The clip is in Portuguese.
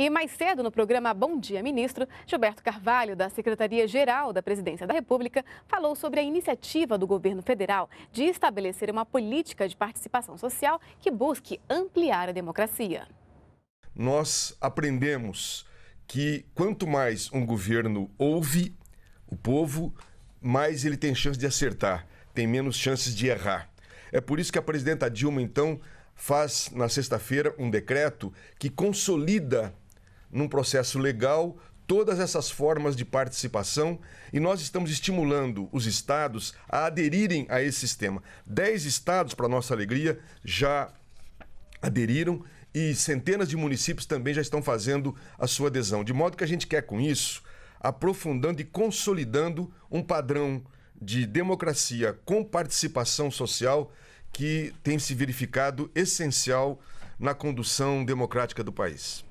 E mais cedo, no programa Bom Dia Ministro, Gilberto Carvalho, da Secretaria-Geral da Presidência da República, falou sobre a iniciativa do governo federal de estabelecer uma política de participação social que busque ampliar a democracia. Nós aprendemos que quanto mais um governo ouve o povo, mais ele tem chance de acertar, tem menos chances de errar. É por isso que a presidenta Dilma, então, faz na sexta-feira um decreto que consolida num processo legal todas essas formas de participação e nós estamos estimulando os estados a aderirem a esse sistema. Dez estados, para nossa alegria, já aderiram e centenas de municípios também já estão fazendo a sua adesão. De modo que a gente quer, com isso, aprofundando e consolidando um padrão de democracia com participação social que tem se verificado essencial na condução democrática do país.